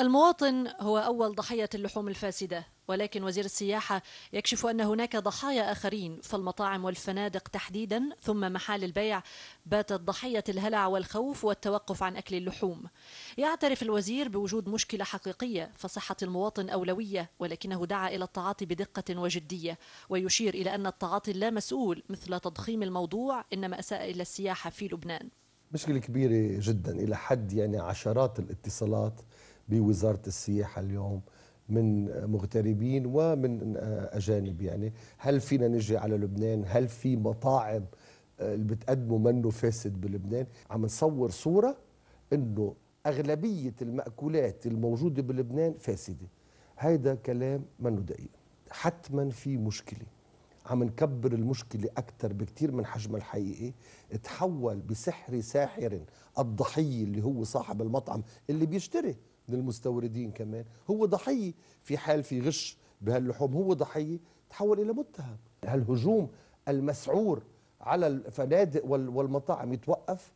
المواطن هو أول ضحية اللحوم الفاسدة ولكن وزير السياحة يكشف أن هناك ضحايا آخرين فالمطاعم والفنادق تحديدا ثم محال البيع باتت ضحية الهلع والخوف والتوقف عن أكل اللحوم يعترف الوزير بوجود مشكلة حقيقية فصحة المواطن أولوية ولكنه دعا إلى التعاطي بدقة وجدية ويشير إلى أن التعاطي اللامسؤول مثل تضخيم الموضوع إنما أساء إلى السياحة في لبنان مشكلة كبيرة جدا إلى حد يعني عشرات الاتصالات بوزاره السياحه اليوم من مغتربين ومن اجانب يعني هل فينا نجي على لبنان هل في مطاعم آه، اللي بتقدموا منه فاسد بلبنان عم نصور صوره انه اغلبيه الماكولات الموجوده بلبنان فاسده هيدا كلام منه دقيق حتما في مشكله عم نكبر المشكلة أكثر بكثير من حجمها الحقيقي تحول بسحر ساحر الضحية اللي هو صاحب المطعم اللي بيشتري للمستوردين كمان هو ضحيه في حال في غش بهاللحوم هو ضحيه تحول الى متهم هالهجوم المسعور على الفنادق والمطاعم يتوقف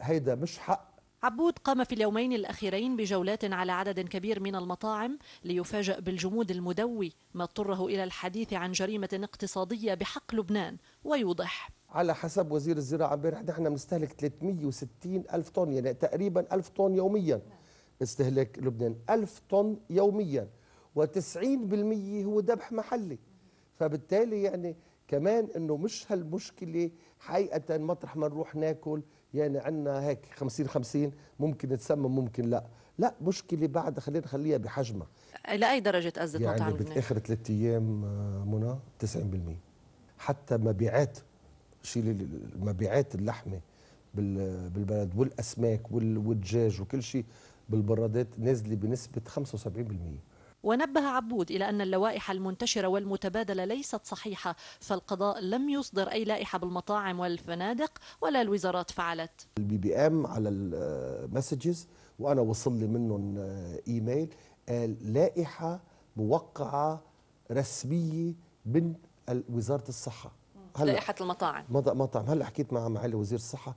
هيدا مش حق عبود قام في اليومين الأخيرين بجولات على عدد كبير من المطاعم ليفاجأ بالجمود المدوي ما اضطره إلى الحديث عن جريمة اقتصادية بحق لبنان ويوضح على حسب وزير الزراعة امبارح نحن بنستهلك 360 ألف طن يعني تقريبا ألف طن يوميا استهلاك لبنان 1000 طن يوميا و90% هو ذبح محلي فبالتالي يعني كمان انه مش هالمشكله حقيقه مطرح ما نروح ناكل يعني عندنا هيك 50 50 ممكن تسمى ممكن لا لا مشكله بعد خلينا نخليها بحجمها لاي درجه ازت يعني مطعم يعني باخر ثلاث ايام آه، منى 90% حتى مبيعات شيل مبيعات اللحمه بالبلد والاسماك والدجاج وكل شيء بالبرادات نزل بنسبة 75% ونبه عبود إلى أن اللوائح المنتشرة والمتبادلة ليست صحيحة فالقضاء لم يصدر أي لائحة بالمطاعم والفنادق ولا الوزارات فعلت البي بي ام على المسجز وأنا وصل لي منهم إيميل قال لائحة موقعة رسمية من وزارة الصحة هلا لائحة المطاعم مطعم هلا حكيت مع معالي وزير الصحة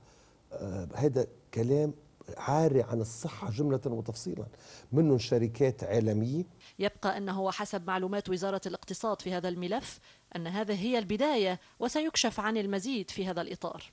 آه، هذا كلام عاري عن الصحة جملة وتفصيلا منهم شركات عالمية يبقى أنه حسب معلومات وزارة الاقتصاد في هذا الملف أن هذا هي البداية وسيكشف عن المزيد في هذا الإطار